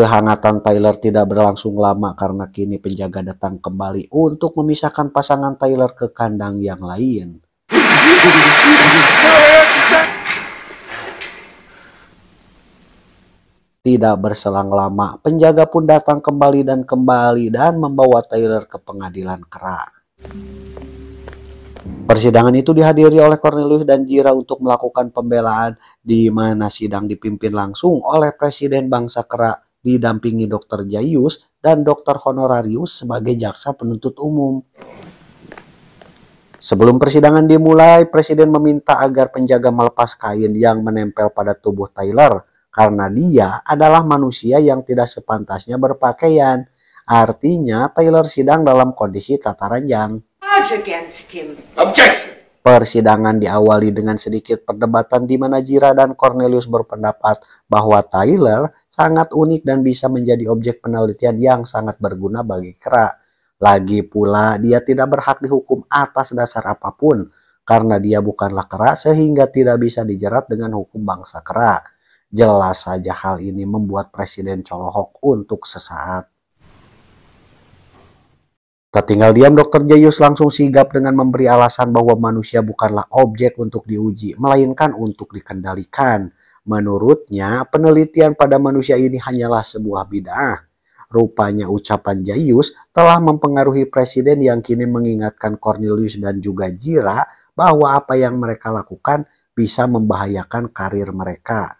Kehangatan Tyler tidak berlangsung lama karena kini penjaga datang kembali untuk memisahkan pasangan Tyler ke kandang yang lain. Tidak berselang lama, penjaga pun datang kembali dan kembali dan membawa Tyler ke pengadilan kera. Persidangan itu dihadiri oleh Cornelius dan Jira untuk melakukan pembelaan di mana sidang dipimpin langsung oleh Presiden Bangsa Kera didampingi Dr. Jayus dan Dr. Honorarius sebagai jaksa penuntut umum. Sebelum persidangan dimulai, Presiden meminta agar penjaga melepas kain yang menempel pada tubuh Tyler karena dia adalah manusia yang tidak sepantasnya berpakaian. Artinya Tyler sidang dalam kondisi tata ranjang. Persidangan diawali dengan sedikit perdebatan di mana Jira dan Cornelius berpendapat bahwa Tyler sangat unik dan bisa menjadi objek penelitian yang sangat berguna bagi kera. Lagi pula, dia tidak berhak dihukum atas dasar apapun karena dia bukanlah kera sehingga tidak bisa dijerat dengan hukum bangsa kera. Jelas saja hal ini membuat Presiden Colohok untuk sesaat. Tak tinggal diam, Dr. Jayus langsung sigap dengan memberi alasan bahwa manusia bukanlah objek untuk diuji, melainkan untuk dikendalikan. Menurutnya, penelitian pada manusia ini hanyalah sebuah bid'ah. Rupanya ucapan Jayus telah mempengaruhi presiden yang kini mengingatkan Cornelius dan juga Jira bahwa apa yang mereka lakukan bisa membahayakan karir mereka.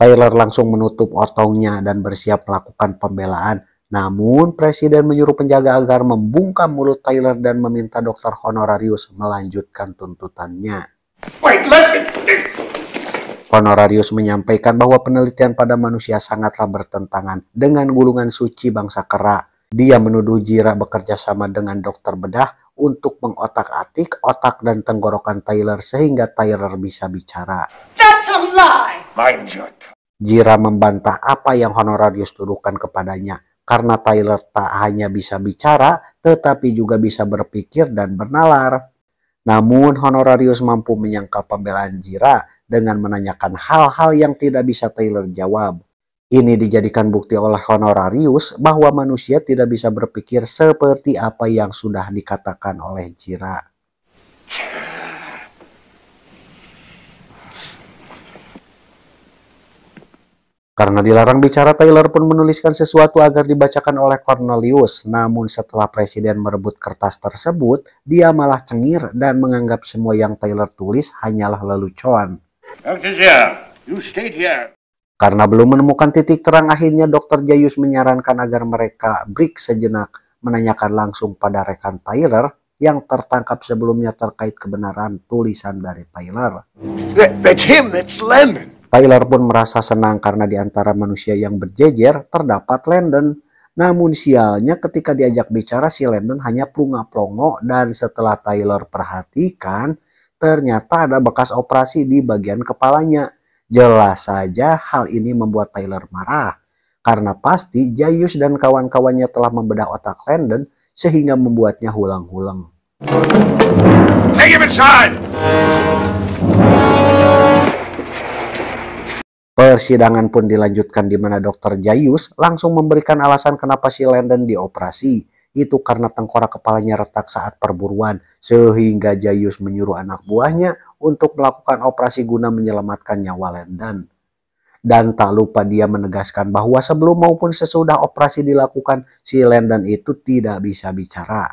Tyler langsung menutup otongnya dan bersiap melakukan pembelaan. Namun, presiden menyuruh penjaga agar membungkam mulut Tyler dan meminta dokter honorarius melanjutkan tuntutannya. Wait, Honorarius menyampaikan bahwa penelitian pada manusia sangatlah bertentangan dengan gulungan suci bangsa kera. Dia menuduh Jira bekerja sama dengan dokter bedah untuk mengotak-atik otak dan tenggorokan Tyler sehingga Tyler bisa bicara. That's a lie. Mind your. Jira membantah apa yang Honorarius tuduhkan kepadanya karena Tyler tak hanya bisa bicara tetapi juga bisa berpikir dan bernalar. Namun Honorarius mampu menyangkal pembelaan Jira dengan menanyakan hal-hal yang tidak bisa Taylor jawab. Ini dijadikan bukti oleh Honorarius bahwa manusia tidak bisa berpikir seperti apa yang sudah dikatakan oleh Jira. Karena dilarang bicara, Taylor pun menuliskan sesuatu agar dibacakan oleh Cornelius. Namun setelah presiden merebut kertas tersebut, dia malah cengir dan menganggap semua yang Taylor tulis hanyalah lelucon. Karena belum menemukan titik terang, akhirnya Dr. Jayus menyarankan agar mereka break sejenak, menanyakan langsung pada rekan Taylor yang tertangkap sebelumnya terkait kebenaran tulisan dari Taylor. That, that's him, that's Lemon. Taylor pun merasa senang karena di antara manusia yang berjejer terdapat Landon. Namun sialnya ketika diajak bicara si Landon hanya plunga-plongo dan setelah Taylor perhatikan ternyata ada bekas operasi di bagian kepalanya. Jelas saja hal ini membuat Taylor marah karena pasti Jayus dan kawan-kawannya telah membedah otak Landon sehingga membuatnya hulang-hulang. Take him inside! Persidangan pun dilanjutkan di mana dokter Jayus langsung memberikan alasan kenapa si Landon dioperasi. Itu karena tengkorak kepalanya retak saat perburuan, sehingga Jayus menyuruh anak buahnya untuk melakukan operasi guna menyelamatkan nyawa Landon. Dan tak lupa dia menegaskan bahwa sebelum maupun sesudah operasi dilakukan, si Landon itu tidak bisa bicara.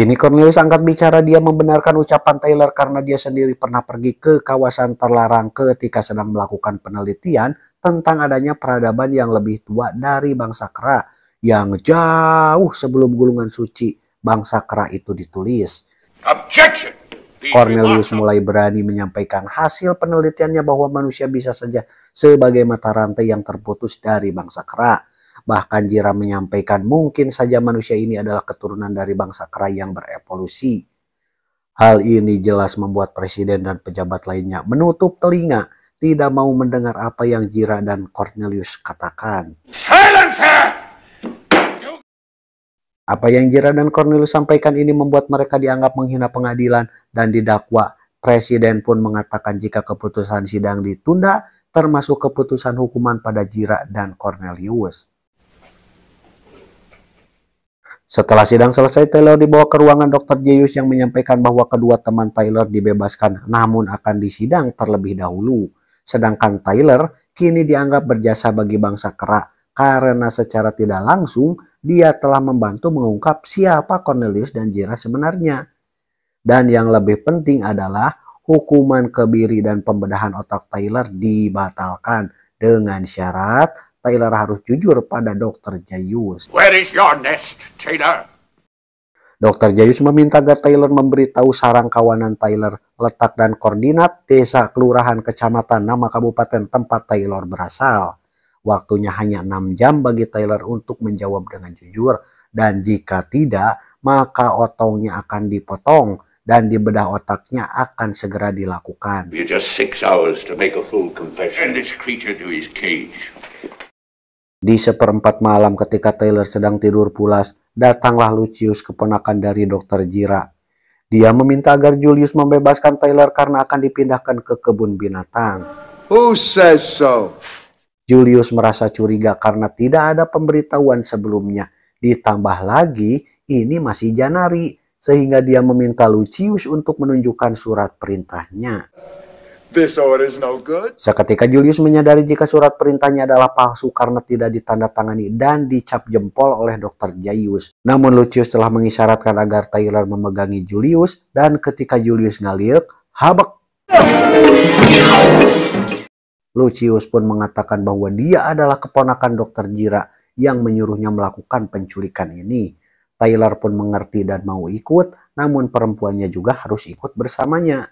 Kini Cornelius angkat bicara dia membenarkan ucapan Taylor karena dia sendiri pernah pergi ke kawasan terlarang ketika sedang melakukan penelitian tentang adanya peradaban yang lebih tua dari bangsa Kera yang jauh sebelum gulungan suci bangsa Kera itu ditulis. Objection. Cornelius mulai berani menyampaikan hasil penelitiannya bahwa manusia bisa saja sebagai mata rantai yang terputus dari bangsa Kera. Bahkan Jira menyampaikan mungkin saja manusia ini adalah keturunan dari bangsa kera yang berevolusi. Hal ini jelas membuat presiden dan pejabat lainnya menutup telinga, tidak mau mendengar apa yang Jira dan Cornelius katakan. Silence Apa yang Jira dan Cornelius sampaikan ini membuat mereka dianggap menghina pengadilan dan didakwa. Presiden pun mengatakan jika keputusan sidang ditunda, termasuk keputusan hukuman pada Jira dan Cornelius. Setelah sidang selesai, Taylor dibawa ke ruangan Dr. Jeyus yang menyampaikan bahwa kedua teman Taylor dibebaskan namun akan disidang terlebih dahulu. Sedangkan Taylor kini dianggap berjasa bagi bangsa kerak karena secara tidak langsung dia telah membantu mengungkap siapa Cornelius dan Jira sebenarnya. Dan yang lebih penting adalah hukuman kebiri dan pembedahan otak Taylor dibatalkan dengan syarat Taylor harus jujur pada Dr. Jayus. Where is your nest, Taylor? Dr. Jayus meminta agar Taylor memberitahu sarang kawanan Taylor letak dan koordinat desa, kelurahan, kecamatan, nama kabupaten tempat Taylor berasal. Waktunya hanya 6 jam bagi Taylor untuk menjawab dengan jujur dan jika tidak maka otongnya akan dipotong dan di bedah otaknya akan segera dilakukan. You just six hours to make a full confession. And this creature to his cage. Di seperempat malam ketika Taylor sedang tidur pulas, datanglah Lucius keponakan dari dokter Jira. Dia meminta agar Julius membebaskan Taylor karena akan dipindahkan ke kebun binatang. Who says so? Julius merasa curiga karena tidak ada pemberitahuan sebelumnya. Ditambah lagi, ini masih Janari, sehingga dia meminta Lucius untuk menunjukkan surat perintahnya. This order is no good. Seketika Julius menyadari jika surat perintahnya adalah palsu karena tidak ditandatangani dan dicap jempol oleh Dr. Jayus. Namun Lucius telah mengisyaratkan agar Tyler memegangi Julius dan ketika Julius ngaliuk, habek. Lucius pun mengatakan bahwa dia adalah keponakan Dr. Jira yang menyuruhnya melakukan penculikan ini. Tyler pun mengerti dan mau ikut, namun perempuannya juga harus ikut bersamanya.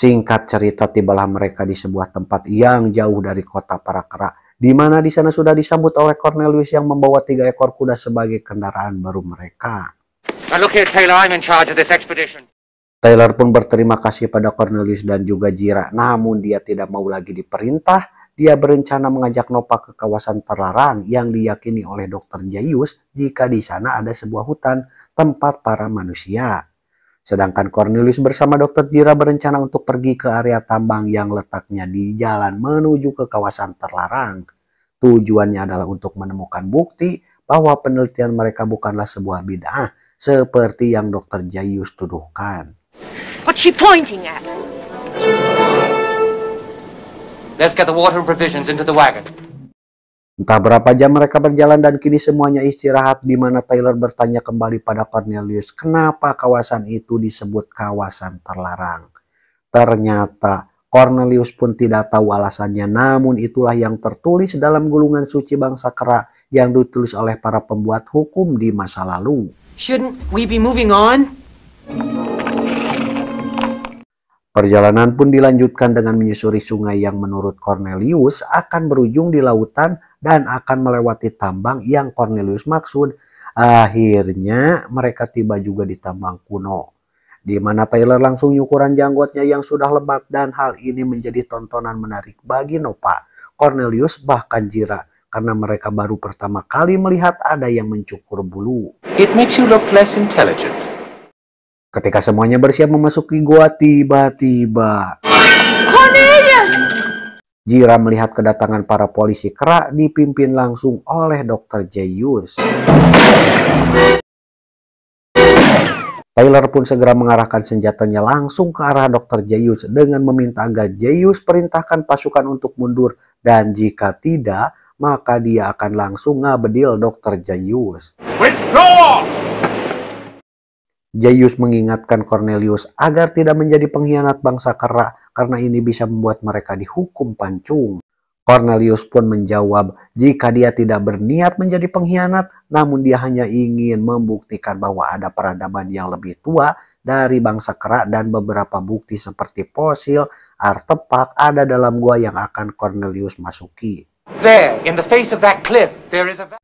Singkat cerita tibalah mereka di sebuah tempat yang jauh dari kota para kera, di mana di sana sudah disambut oleh Cornelius yang membawa tiga ekor kuda sebagai kendaraan baru mereka. Taylor pun berterima kasih pada Cornelius dan juga Jira, namun dia tidak mau lagi diperintah. Dia berencana mengajak Nopa ke kawasan terlarang yang diyakini oleh Dr. Jayus jika di sana ada sebuah hutan tempat para manusia. Sedangkan Cornelius bersama Dr. Jira berencana untuk pergi ke area tambang yang letaknya di jalan menuju ke kawasan terlarang. Tujuannya adalah untuk menemukan bukti bahwa penelitian mereka bukanlah sebuah bid'ah seperti yang Dr. Jayus tuduhkan. What's she pointing at? Let's get the water and provisions into the wagon. Entah berapa jam mereka berjalan dan kini semuanya istirahat di mana Taylor bertanya kembali pada Cornelius kenapa kawasan itu disebut kawasan terlarang. Ternyata Cornelius pun tidak tahu alasannya namun itulah yang tertulis dalam gulungan suci bangsa kera yang ditulis oleh para pembuat hukum di masa lalu. Shouldn't we be moving on? Perjalanan pun dilanjutkan dengan menyusuri sungai yang menurut Cornelius akan berujung di lautan dan akan melewati tambang yang Cornelius maksud. Akhirnya mereka tiba juga di tambang kuno, di mana Taylor langsung nyukuran janggutnya yang sudah lebat dan hal ini menjadi tontonan menarik bagi Nopa, Cornelius bahkan Jira karena mereka baru pertama kali melihat ada yang mencukur bulu. It makes you look less intelligent. Ketika semuanya bersiap memasuki gua, tiba-tiba... Jira melihat kedatangan para polisi kerak dipimpin langsung oleh Dr. Jayus. Taylor pun segera mengarahkan senjatanya langsung ke arah Dr. Jayus dengan meminta agar Jayus perintahkan pasukan untuk mundur dan jika tidak, maka dia akan langsung ngabedil Dr. Jayus. Jayus mengingatkan Cornelius agar tidak menjadi pengkhianat bangsa Kera karena ini bisa membuat mereka dihukum pancung. Cornelius pun menjawab jika dia tidak berniat menjadi pengkhianat namun dia hanya ingin membuktikan bahwa ada peradaban yang lebih tua dari bangsa Kera dan beberapa bukti seperti fosil, artefak ada dalam gua yang akan Cornelius masuki.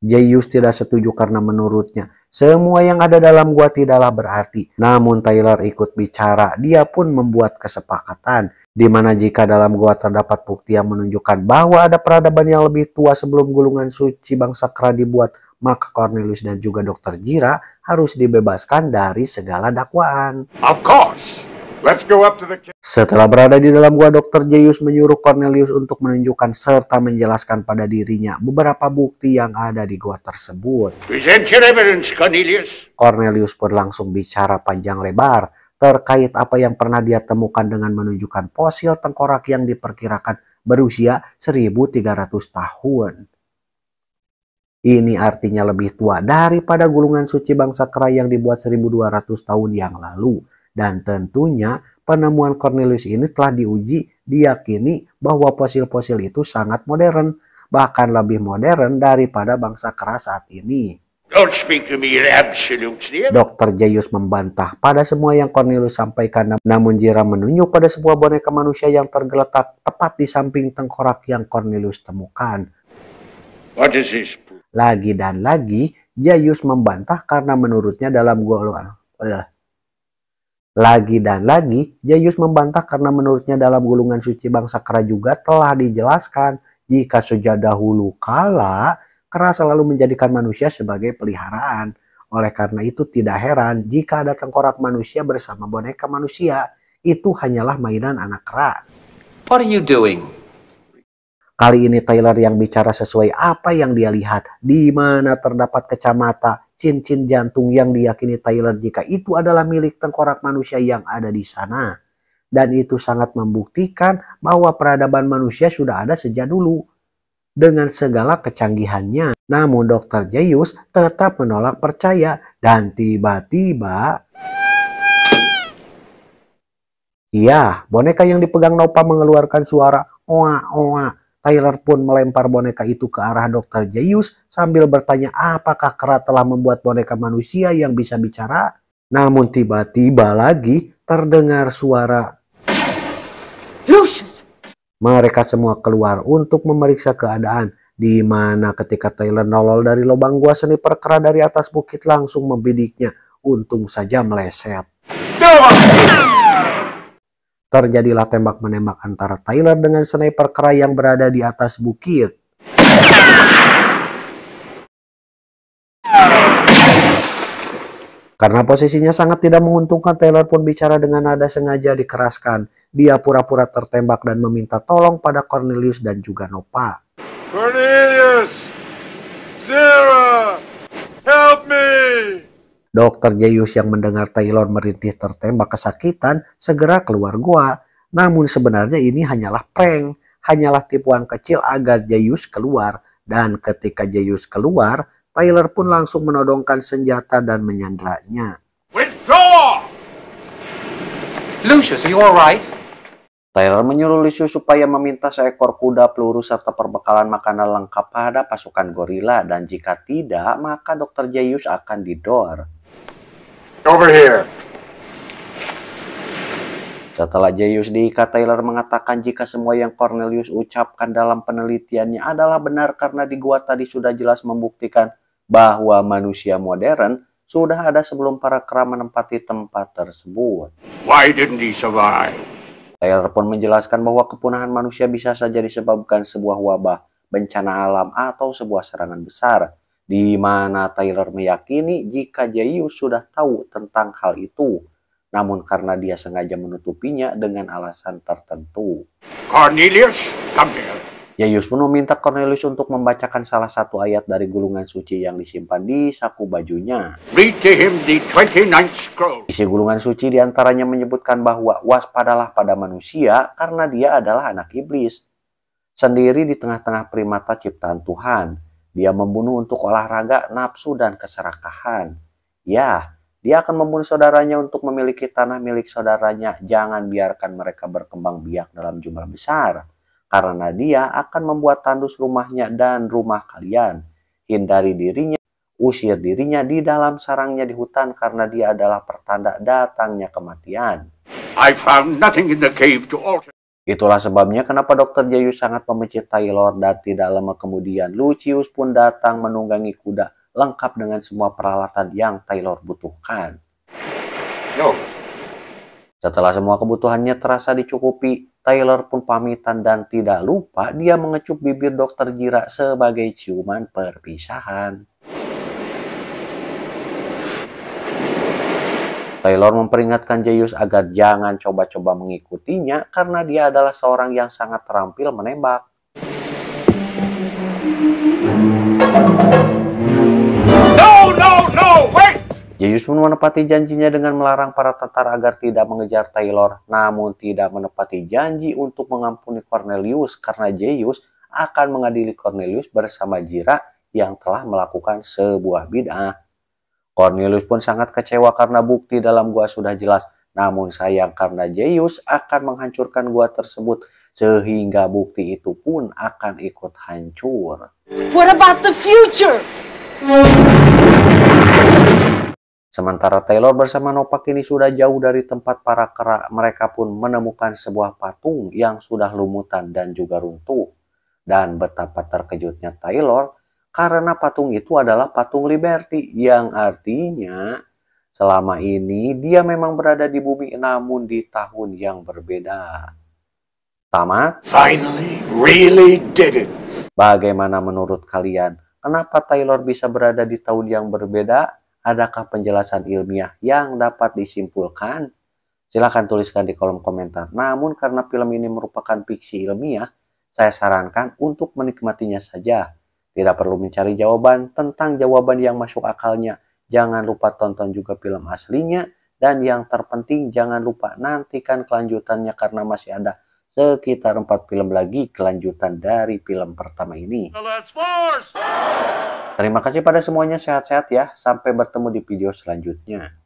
Jayus tidak setuju karena menurutnya, semua yang ada dalam gua tidaklah berarti. Namun Taylor ikut bicara, dia pun membuat kesepakatan. di mana jika dalam gua terdapat bukti yang menunjukkan bahwa ada peradaban yang lebih tua sebelum gulungan suci bangsa kera dibuat, maka Cornelius dan juga Dokter Jira harus dibebaskan dari segala dakwaan. Of course. Let's go up to the Setelah berada di dalam gua, Dr. Jeyus menyuruh Cornelius untuk menunjukkan serta menjelaskan pada dirinya beberapa bukti yang ada di gua tersebut. Present your evidence, Cornelius. Cornelius pun langsung bicara panjang lebar terkait apa yang pernah dia temukan dengan menunjukkan fosil tengkorak yang diperkirakan berusia 1300 tahun. Ini artinya lebih tua daripada gulungan suci bangsa Kera yang dibuat 1200 tahun yang lalu dan tentunya penemuan Cornelius ini telah diuji diyakini bahwa fosil-fosil itu sangat modern, bahkan lebih modern daripada bangsa kera saat ini. Don't speak to me Dr. Jayus membantah pada semua yang Cornelius sampaikan, namun Jira menunjuk pada sebuah boneka manusia yang tergeletak tepat di samping tengkorak yang Cornelius temukan. What is this? Lagi dan lagi, Jayus membantah karena menurutnya dalam golongan eh, lagi dan lagi, Jayus membantah karena menurutnya dalam gulungan suci bangsa Kera juga telah dijelaskan jika sejak dahulu kala Kera selalu menjadikan manusia sebagai peliharaan. Oleh karena itu tidak heran jika ada tengkorak manusia bersama boneka manusia. Itu hanyalah mainan anak Kera. What are you doing? Kali ini Taylor yang bicara sesuai apa yang dia lihat, di mana terdapat kacamata, cincin jantung yang diyakini Taylor jika itu adalah milik tengkorak manusia yang ada di sana. Dan itu sangat membuktikan bahwa peradaban manusia sudah ada sejak dulu dengan segala kecanggihannya. Namun dokter Zeus tetap menolak percaya dan tiba-tiba Iya, boneka yang dipegang Nopa mengeluarkan suara oa oa Taylor pun melempar boneka itu ke arah Dr. Jayus sambil bertanya apakah Kera telah membuat boneka manusia yang bisa bicara. Namun tiba-tiba lagi terdengar suara Lucius. Mereka semua keluar untuk memeriksa keadaan di mana ketika Taylor nolol dari lubang gua seni perkera dari atas bukit langsung membidiknya. Untung saja meleset. Duh. Terjadilah tembak-menembak antara Tyler dengan sniper kera yang berada di atas bukit. Karena posisinya sangat tidak menguntungkan, Taylor pun bicara dengan nada sengaja dikeraskan. Dia pura-pura tertembak dan meminta tolong pada Cornelius dan juga Nopa. Cornelius! Zira, Help me! Dokter Jayus yang mendengar Taylor merintih tertembak kesakitan segera keluar gua. Namun sebenarnya ini hanyalah prank, hanyalah tipuan kecil agar Jayus keluar. Dan ketika Jayus keluar, Taylor pun langsung menodongkan senjata dan menyandranya. Withdraw! Lucius, are you alright? Taylor menyuruh Lucius supaya meminta seekor kuda, peluru, serta perbekalan makanan lengkap pada pasukan gorila. Dan jika tidak, maka Dokter Jayus akan didor. Over here. Setelah Jeyus diikat, Taylor mengatakan jika semua yang Cornelius ucapkan dalam penelitiannya adalah benar karena di gua tadi sudah jelas membuktikan bahwa manusia modern sudah ada sebelum para kera menempati tempat tersebut. Why didn't he survive? Taylor pun menjelaskan bahwa kepunahan manusia bisa saja disebabkan sebuah wabah, bencana alam, atau sebuah serangan besar di mana Taylor meyakini jika Jaius sudah tahu tentang hal itu, namun karena dia sengaja menutupinya dengan alasan tertentu. Cornelius, come here. Jaius pun meminta Cornelius untuk membacakan salah satu ayat dari gulungan suci yang disimpan di saku bajunya. Read to him the 29 Isi gulungan suci diantaranya menyebutkan bahwa waspadalah pada manusia karena dia adalah anak iblis. Sendiri di tengah-tengah primata ciptaan Tuhan, dia membunuh untuk olahraga, nafsu, dan keserakahan. Ya, dia akan membunuh saudaranya untuk memiliki tanah milik saudaranya. Jangan biarkan mereka berkembang biak dalam jumlah besar. Karena dia akan membuat tandus rumahnya dan rumah kalian. Hindari dirinya, usir dirinya di dalam sarangnya di hutan karena dia adalah pertanda datangnya kematian. I found nothing in the cave to alter. Itulah sebabnya kenapa Dokter Jayu sangat membenci Taylor dan tidak lama kemudian Lucius pun datang menunggangi kuda lengkap dengan semua peralatan yang Taylor butuhkan. Yo. Setelah semua kebutuhannya terasa dicukupi, Taylor pun pamitan dan tidak lupa dia mengecup bibir Dokter Jira sebagai ciuman perpisahan. Taylor memperingatkan Jayus agar jangan coba-coba mengikutinya karena dia adalah seorang yang sangat terampil menembak. No, no, no, wait! Jayus pun menepati janjinya dengan melarang para tentara agar tidak mengejar Taylor, namun tidak menepati janji untuk mengampuni Cornelius karena Jayus akan mengadili Cornelius bersama Jira yang telah melakukan sebuah bid'ah. Cornelius pun sangat kecewa karena bukti dalam gua sudah jelas. Namun sayang karena Zeus akan menghancurkan gua tersebut sehingga bukti itu pun akan ikut hancur. What about the future? Sementara Taylor bersama Nopak ini sudah jauh dari tempat para kera, mereka pun menemukan sebuah patung yang sudah lumutan dan juga runtuh. Dan betapa terkejutnya Taylor karena patung itu adalah patung Liberty yang artinya selama ini dia memang berada di bumi namun di tahun yang berbeda. Tamat? Finally, really did it. Bagaimana menurut kalian? Kenapa Taylor bisa berada di tahun yang berbeda? Adakah penjelasan ilmiah yang dapat disimpulkan? Silahkan tuliskan di kolom komentar. Namun karena film ini merupakan fiksi ilmiah, saya sarankan untuk menikmatinya saja tidak perlu mencari jawaban tentang jawaban yang masuk akalnya. Jangan lupa tonton juga film aslinya. Dan yang terpenting jangan lupa nantikan kelanjutannya karena masih ada sekitar 4 film lagi kelanjutan dari film pertama ini. Terima kasih pada semuanya sehat-sehat ya. Sampai bertemu di video selanjutnya.